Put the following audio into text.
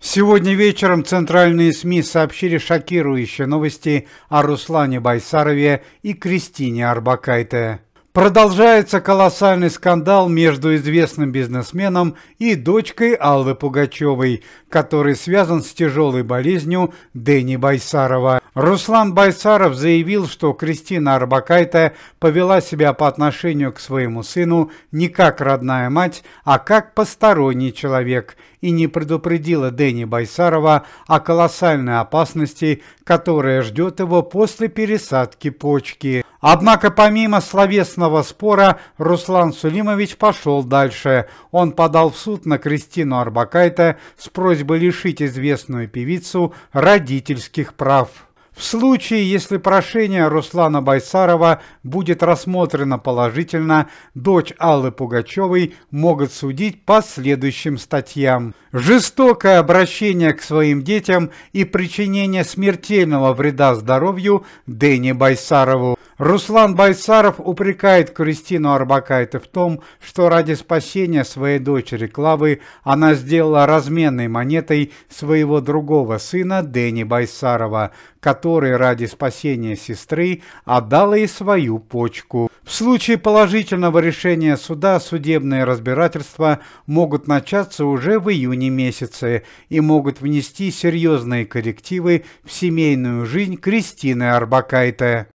Сегодня вечером центральные СМИ сообщили шокирующие новости о Руслане Байсарове и Кристине Арбакайте. Продолжается колоссальный скандал между известным бизнесменом и дочкой Аллы Пугачевой, который связан с тяжелой болезнью Дэни Байсарова. Руслан Байсаров заявил, что Кристина Арбакайта повела себя по отношению к своему сыну не как родная мать, а как посторонний человек и не предупредила Дэни Байсарова о колоссальной опасности, которая ждет его после пересадки почки. Однако помимо словесного спора Руслан Сулимович пошел дальше. Он подал в суд на Кристину Арбакайте с просьбой лишить известную певицу родительских прав. В случае, если прошение Руслана Байсарова будет рассмотрено положительно, дочь Аллы Пугачевой могут судить по следующим статьям. Жестокое обращение к своим детям и причинение смертельного вреда здоровью Дэни Байсарову. Руслан Байсаров упрекает Кристину Арбакайте в том, что ради спасения своей дочери Клавы она сделала разменной монетой своего другого сына Дэни Байсарова, который ради спасения сестры отдал ей свою почку. В случае положительного решения суда судебные разбирательства могут начаться уже в июне месяце и могут внести серьезные коррективы в семейную жизнь Кристины Арбакайте.